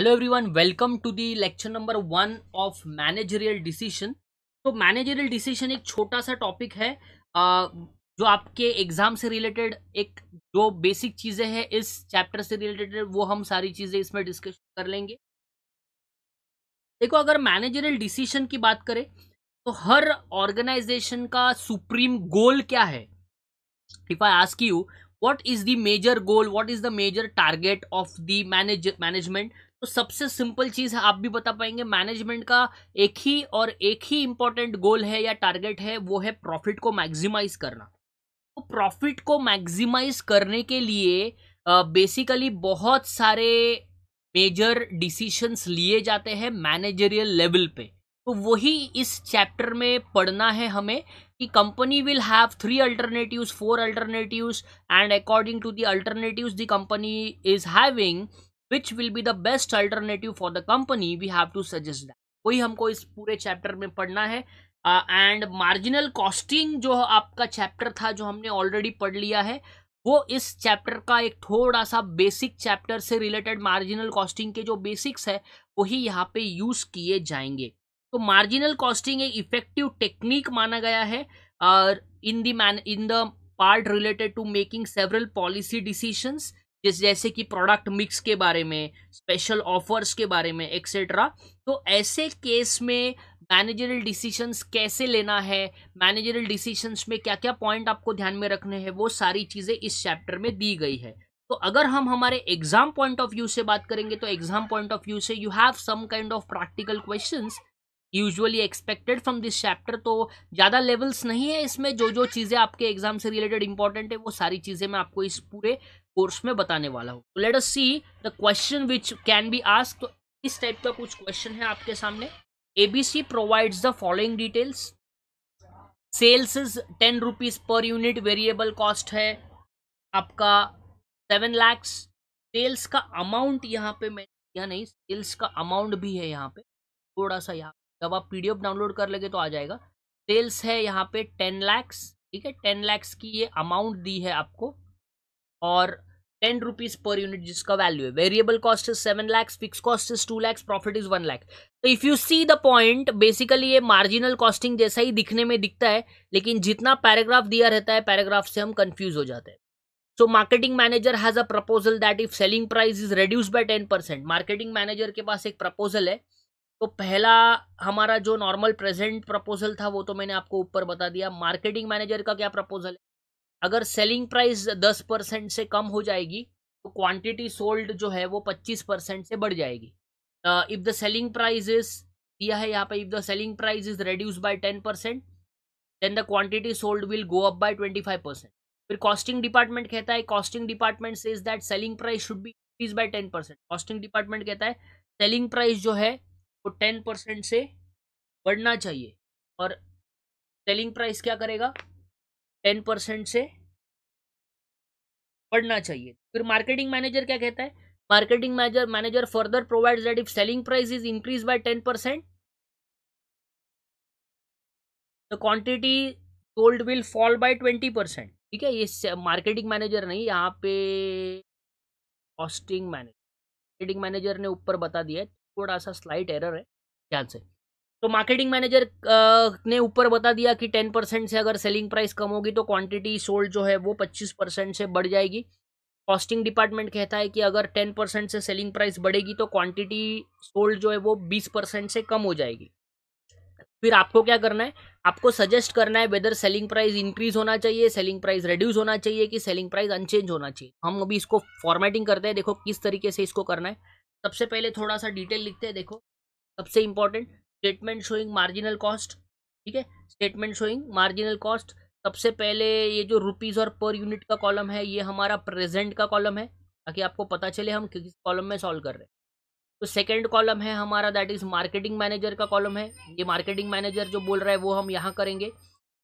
hello everyone welcome to the lecture number one of managerial decision तो managerial decision एक छोटा सा topic है जो आपके एग्जाम से रिलेटेड एक जो बेसिक चीज़ें हैं इस चैप्टर से रिलेटेड वो हम सारी चीज़ें इसमें डिस्कस कर लेंगे देखो अगर मैनेजरियल डिसीजन की बात करें तो हर ऑर्गेनाइजेशन का सुप्रीम गोल क्या है if I ask you what is the major goal what is the major target of the manage management तो सबसे सिंपल चीज़ है आप भी बता पाएंगे मैनेजमेंट का एक ही और एक ही इम्पॉर्टेंट गोल है या टारगेट है वो है प्रॉफिट को मैक्सिमाइज करना तो प्रॉफिट को मैक्सिमाइज करने के लिए बेसिकली बहुत सारे मेजर डिसीशंस लिए जाते हैं मैनेजरियल लेवल पे तो वही इस चैप्टर में पढ़ना है हमें कि company will have three alternatives four alternatives and according to the alternatives the company is having which will be the best alternative for the company we have to suggest that वही हमको इस पूरे chapter में पढ़ना है and marginal costing जो आपका chapter था जो हमने ऑलरेडी पढ़ लिया है वो इस चैप्टर का एक थोड़ा सा बेसिक चैप्टर से रिलेटेड मार्जिनल कॉस्टिंग के जो बेसिक्स है वही यहाँ पे यूज़ किए जाएंगे तो मार्जिनल कॉस्टिंग एक इफेक्टिव टेक्निक माना गया है और in the main in the part related to making several policy decisions जिस जैसे कि प्रोडक्ट मिक्स के बारे में स्पेशल ऑफर्स के बारे में एक्सेट्रा तो ऐसे केस में मैनेजरल डिसीशंस कैसे लेना है मैनेजरल डिसीशंस में क्या क्या पॉइंट आपको ध्यान में रखने हैं वो सारी चीज़ें इस चैप्टर में दी गई है तो अगर हम हमारे एग्जाम पॉइंट ऑफ व्यू से बात करेंगे तो एग्जाम पॉइंट ऑफ व्यू से you have some kind of practical question usually expected from this chapter तो ज़्यादा लेवल्स नहीं है इसमें जो जो चीज़ें आपके एग्जाम से रिलेटेड इंपॉर्टेंट है वो सारी चीज़ें मैं आपको इस पूरे कोर्स में बताने वाला हूँ तो let us see the question which can be ask तो इस टाइप का कुछ क्वेश्चन है आपके सामने ABC provides the following details sales is ten rupees per unit variable cost है आपका सेवन लैक्स सेल्स का अमाउंट यहाँ पे मैं या नहीं सेल्स का अमाउंट भी है यहाँ पे थोड़ा सा यहाँ जब आप पी डाउनलोड कर लेंगे तो आ जाएगा सेल्स है यहाँ पे टेन लैक्स ठीक है टेन लैक्स की ये अमाउंट दी है आपको और टेन रुपीज पर यूनिट जिसका वैल्यू है variable cost is seven lakhs fixed cost is two lakhs profit is one lakh तो if you see the point basically ये मार्जिनल कॉस्टिंग जैसा ही दिखने में दिखता है लेकिन जितना पैराग्राफ दिया रहता है पैराग्राफ से हम कंफ्यूज हो जाते हैं so marketing manager has a proposal that if selling price is reduce by ten percent marketing manager के पास एक प्रपोजल है तो पहला हमारा जो नॉर्मल प्रेजेंट प्रपोजल था वो तो मैंने आपको ऊपर बता दिया मार्केटिंग मैनेजर का क्या प्रपोजल है अगर सेलिंग प्राइस दस परसेंट से कम हो जाएगी तो क्वांटिटी सोल्ड जो है वो पच्चीस परसेंट से बढ़ जाएगी if the selling price is दिया है यहाँ पे if the selling price is reduce by ten percent then the quantity sold will go up by twenty five percent फिर कॉस्टिंग डिपार्टमेंट कहता है कॉस्टिंग डिपार्टमेंट से is that selling price should be increase by ten percent costing department कहता है selling price जो है वो ten percent से बढ़ना चाहिए और सेलिंग प्राइस क्या करेगा टेन परसेंट से बढ़ना चाहिए फिर मार्केटिंग मैनेजर क्या कहता है marketing manager manager further provide that if selling price is increase by ten percent the quantity sold will fall by twenty percent ठीक है ये मार्केटिंग मैनेजर नहीं यहाँ पे कॉस्टिंग मैनेजर मार्केटिंग मैनेजर ने ऊपर बता दिया है थोड़ा सा स्लाइट एरर है ध्यान से तो मार्केटिंग मैनेजर ने ऊपर बता दिया कि टेन परसेंट से अगर सेलिंग प्राइस कम होगी तो क्वांटिटी सोल्ड जो है वो पच्चीस परसेंट से बढ़ जाएगी कॉस्टिंग डिपार्टमेंट कहता है कि अगर टेन परसेंट से सेलिंग प्राइस बढ़ेगी तो क्वांटिटी सोल्ड जो है वो बीस परसेंट से कम हो जाएगी फिर आपको क्या करना है आपको सजेस्ट करना है वेदर सेलिंग प्राइस इंक्रीज होना चाहिए सेलिंग प्राइस रिड्यूस होना चाहिए कि सेलिंग प्राइस अनचेंज होना चाहिए हम अभी इसको फॉर्मेटिंग करते हैं देखो किस तरीके से इसको करना है सबसे पहले थोड़ा सा डिटेल लिखते हैं देखो सबसे important statement showing marginal cost ठीक है स्टेटमेंट शोइंग मार्जिनल कॉस्ट सबसे पहले ये जो रुपीज़ और पर यूनिट का कॉलम है ये हमारा प्रेजेंट का कॉलम है ताकि आपको पता चले हम किस कॉलम में सॉल्व कर रहे हैं तो सेकेंड कॉलम है हमारा दैट इज़ मार्केटिंग मैनेजर का कॉलम है ये मार्केटिंग मैनेजर जो बोल रहा है वो हम यहाँ करेंगे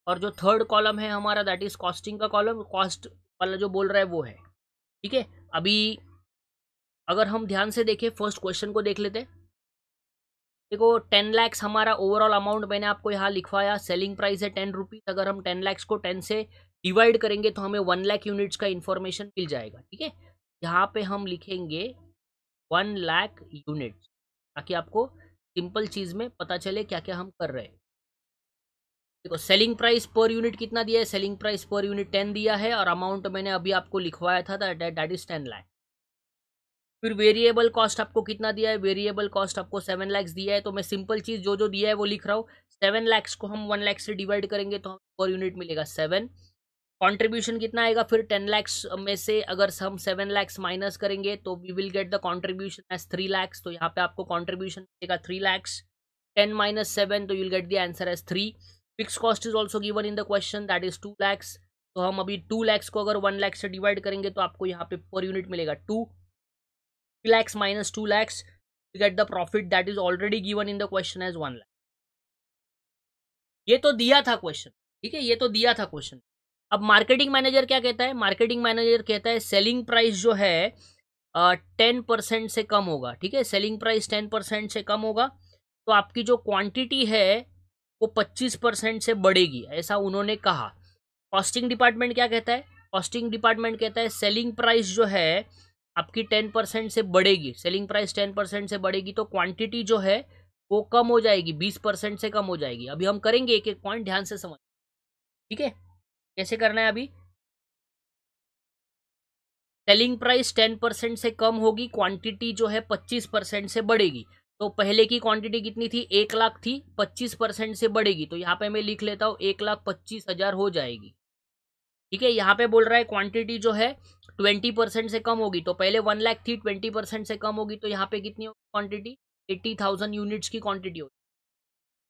और जो थर्ड कॉलम है हमारा दैट इज़ कॉस्टिंग का कॉलम कॉस्ट वाला जो बोल रहा है वो है ठीक है अभी अगर हम ध्यान से देखें फर्स्ट क्वेश्चन को देख लेते हैं देखो टेन लैक्स हमारा ओवरऑल अमाउंट मैंने आपको यहाँ लिखवाया सेलिंग प्राइस है टेन रुपीज़ अगर हम टेन लैक्स को टेन से डिवाइड करेंगे तो हमें वन लैख यूनिट्स का इन्फॉर्मेशन मिल जाएगा ठीक है यहाँ पे हम लिखेंगे वन लैख यूनिट्स ताकि आपको सिंपल चीज़ में पता चले क्या क्या हम कर रहे हैं देखो सेलिंग प्राइस पर यूनिट कितना दिया है selling price per unit ten दिया है और अमाउंट मैंने अभी आपको लिखवाया था दैट इज टेन लैख फिर वेरिएबल कॉस्ट आपको कितना दिया है वेरिएबल कॉस्ट आपको सेवन लैक्स दिया है तो मैं सिंपल चीज़ जो जो दिया है वो लिख रहा हूँ सेवन लैक्स को हम वन लैक्स से डिवाइड करेंगे तो हमें पर यूनिट मिलेगा सेवन कॉन्ट्रीब्यूशन कितना आएगा फिर टेन लैक्स में से अगर हम सेवन लैक्स माइनस करेंगे तो we will get the contribution as three lakhs तो यहाँ पे आपको कॉन्ट्रीब्यूशन मिलेगा three lakhs ten minus seven तो you'll get the answer as three fix cost is also given in the question that is two lakhs तो हम अभी टू लैक्स को अगर वन लैक्स से डिवाइड करेंगे तो आपको यहाँ पे पर यूनिट मिलेगा two lakhs minus 2 lakhs to get the profit that is already given in the question as 1 lakh ये तो दिया था क्वेश्चन ठीक है ये तो दिया था क्वेश्चन अब मार्केटिंग मैनेजर क्या कहता है मार्केटिंग मैनेजर कहता है सेलिंग प्राइस जो है टेन uh, परसेंट से कम होगा ठीक है सेलिंग प्राइस टेन परसेंट से कम होगा तो आपकी जो क्वांटिटी है वो पच्चीस परसेंट से बढ़ेगी ऐसा उन्होंने कहा कॉस्टिंग डिपार्टमेंट क्या कहता है कॉस्टिंग डिपार्टमेंट कहता है सेलिंग प्राइस जो है आपकी टेन परसेंट से बढ़ेगी सेलिंग प्राइस टेन परसेंट से बढ़ेगी तो क्वांटिटी जो है वो कम हो जाएगी बीस परसेंट से कम हो जाएगी अभी हम करेंगे एक एक पॉइंट ध्यान से समझ ठीक है कैसे करना है अभी सेलिंग प्राइस टेन परसेंट से कम होगी क्वांटिटी जो है पच्चीस परसेंट से बढ़ेगी तो पहले की क्वांटिटी कितनी थी एक लाख थी पच्चीस परसेंट से बढ़ेगी तो यहाँ पे मैं लिख लेता हूँ एक लाख पच्चीस हजार हो जाएगी ठीक है यहाँ पे बोल रहा है क्वांटिटी जो है ट्वेंटी परसेंट से कम होगी तो पहले वन लाख थी ट्वेंटी परसेंट से कम होगी तो यहाँ पे कितनी होगी क्वांटिटी एट्टी थाउजेंड यूनिट्स की क्वांटिटी होगी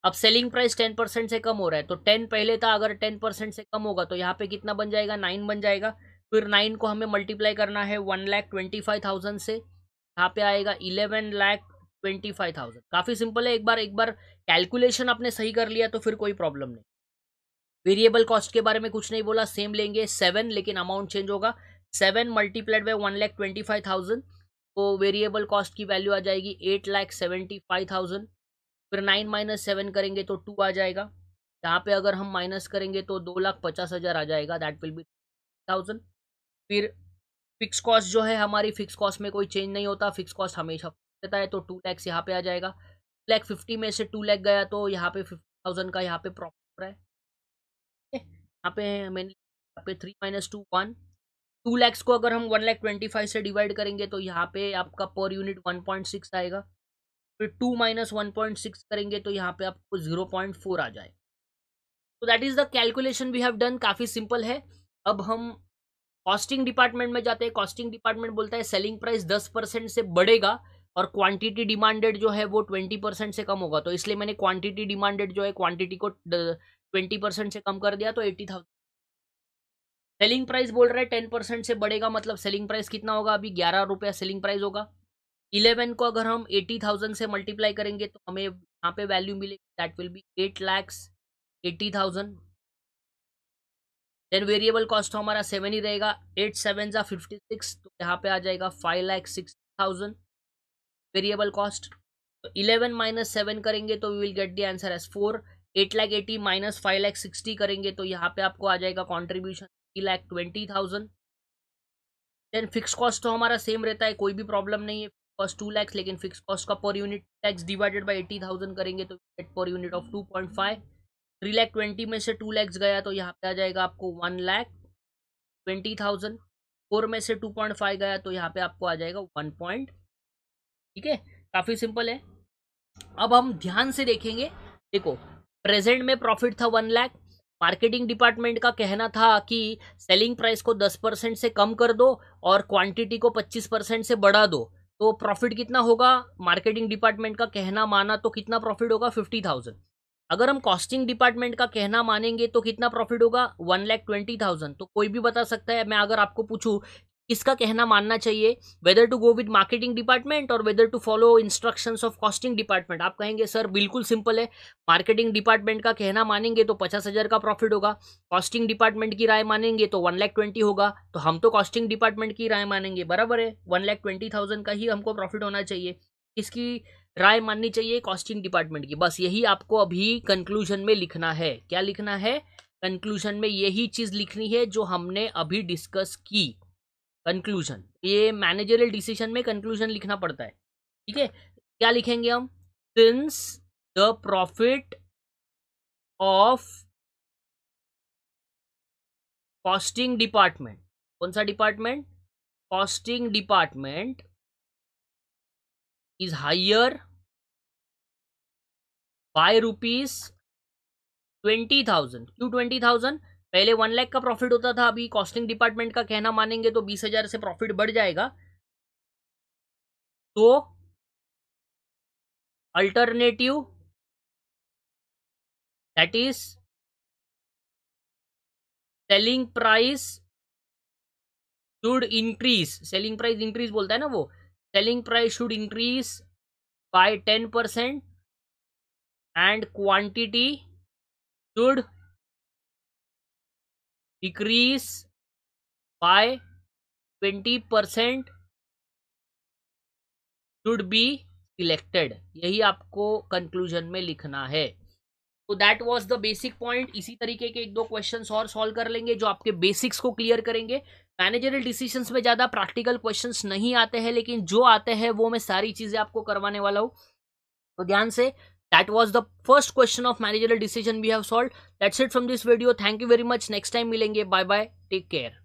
अब सेलिंग प्राइस टेन परसेंट से कम हो रहा है तो टेन पहले था अगर टेन परसेंट से कम होगा तो यहाँ पे कितना बन जाएगा नाइन बन जाएगा फिर नाइन को हमें मल्टीप्लाई करना है one lakh twenty five thousand से यहाँ पे आएगा eleven lakh twenty five thousand काफ़ी सिंपल है एक बार एक बार कैलकुलेशन आपने सही कर लिया तो फिर कोई प्रॉब्लम नहीं वेरिएबल कॉस्ट के बारे में कुछ नहीं बोला सेम लेंगे सेवन लेकिन अमाउंट चेंज होगा seven multiplied by one lakh twenty five thousand तो वेरिएबल कॉस्ट की वैल्यू आ जाएगी eight lakh seventy five thousand फिर नाइन माइनस सेवन करेंगे तो टू आ जाएगा यहाँ पे अगर हम माइनस करेंगे तो दो लाख पचास हज़ार आ जाएगा दैट विल बी थाउजेंड फिर फिक्स कॉस्ट जो है हमारी फिक्स कॉस्ट में कोई चेंज नहीं होता फिक्स कॉस्ट हमेशा रहता है तो टू लैक्स यहाँ पे आ जाएगा टू लैख फिफ्टी में से टू लैख गया तो यहाँ पे फिफ्टी थाउजेंड का यहाँ पे प्रॉफिट यहाँ पे है मैंने यहाँ पे three minus two one two lakhs को अगर हम वन लैख ट्वेंटी फाइव से डिवाइड करेंगे तो यहाँ पे आपका per unit one point six आएगा फिर two minus one point six करेंगे तो यहाँ पे आपको जीरो पॉइंट फोर आ जाए तो that is the calculation we have done काफ़ी सिंपल है अब हम कॉस्टिंग डिपार्टमेंट में जाते हैं कॉस्टिंग डिपार्टमेंट बोलता है सेलिंग प्राइस दस परसेंट से बढ़ेगा और क्वांटिटी डिमांडेड जो है वो ट्वेंटी परसेंट से कम होगा तो इसलिए मैंने क्वांटिटी डिमांडेड जो है क्वांटिटी को ट्वेंटी परसेंट से कम कर दिया तो एट्टी थाउजेंड सेलिंग प्राइस बोल रहा है टेन परसेंट से बढ़ेगा मतलब सेलिंग प्राइस कितना होगा अभी ग्यारह रुपया सेलिंग प्राइस होगा इलेवन को अगर हम एटी थाउजेंड से मल्टीप्लाई करेंगे तो हमें यहाँ पे वैल्यू मिलेगी that will be eight lakhs eighty thousand then variable cost हमारा सेवन ही रहेगा एट सेवन जा फिफ्टी सिक्स तो यहाँ पे आ जाएगा five lakhs six thousand variable cost तो इलेवन माइनस सेवन करेंगे तो we will get the answer as four eight lakh eighty minus five lakh sixty करेंगे तो यहाँ पे आपको आ जाएगा contribution three lakh twenty thousand then fix cost तो हमारा सेम रहता है कोई भी प्रॉब्लम नहीं है फिक्स टू लैक्स लेकिन फिक्स कॉस्ट का per unit tax divided by eighty thousand करेंगे तो eight per unit of two point five three lakh twenty में से टू लैक्स गया तो यहाँ पे आ जाएगा आपको one lakh twenty thousand four में से टू पॉइंट फाइव गया तो यहाँ पे आपको आ जाएगा वन पॉइंट ठीक है काफ़ी सिंपल है अब हम ध्यान से देखेंगे देखो प्रेजेंट में प्रॉफिट था वन लाख मार्केटिंग डिपार्टमेंट का कहना था कि सेलिंग प्राइस को दस परसेंट से कम कर दो और क्वांटिटी को पच्चीस परसेंट से बढ़ा दो तो प्रॉफिट कितना होगा मार्केटिंग डिपार्टमेंट का कहना माना तो कितना प्रॉफिट होगा फिफ्टी थाउजेंड अगर हम कॉस्टिंग डिपार्टमेंट का कहना मानेंगे तो कितना प्रॉफिट होगा वन लैख ट्वेंटी थाउजेंड तो कोई भी बता सकता है मैं अगर आपको पूछूं किसका कहना मानना चाहिए whether to go with marketing department और whether to follow instructions of costing department आप कहेंगे सर बिल्कुल सिंपल है मार्केटिंग डिपार्टमेंट का कहना मानेंगे तो पचास हज़ार का प्रॉफिट होगा कॉस्टिंग डिपार्टमेंट की राय मानेंगे तो वन लाख ट्वेंटी होगा तो हम तो कॉस्टिंग डिपार्टमेंट की राय मानेंगे बराबर है वन लैख ट्वेंटी थाउजेंड का ही हमको प्रॉफिट होना चाहिए इसकी राय माननी चाहिए कॉस्टिंग डिपार्टमेंट की बस यही आपको अभी कंक्लूजन में लिखना है क्या लिखना है कंक्लूजन में यही चीज़ लिखनी है जो हमने अभी डिस्कस की कंक्लूजन ये मैनेजरल डिसीजन में कंक्लूजन लिखना पड़ता है ठीक है क्या लिखेंगे हम since the profit of costing department कौन सा department costing department is higher by rupees twenty thousand क्यों ट्वेंटी थाउजेंड पहले वन लाख का प्रॉफिट होता था अभी कॉस्टिंग डिपार्टमेंट का कहना मानेंगे तो बीस हजार से प्रॉफिट बढ़ जाएगा तो alternative that is selling price should increase selling price increase बोलता है ना वो selling price should increase by ten percent and quantity should by twenty percent should be selected यही आपको कंक्लूजन में लिखना है तो that was the basic point इसी तरीके के एक दो क्वेश्चन और सॉल्व कर लेंगे जो आपके बेसिक्स को क्लियर करेंगे मैनेजरल डिसीजन में ज़्यादा प्रैक्टिकल क्वेश्चंस नहीं आते हैं लेकिन जो आते हैं वो मैं सारी चीज़ें आपको करवाने वाला हूँ तो ध्यान से that was the first question of managerial decision we have solved that's it from this video thank you very much next time milenge bye bye take care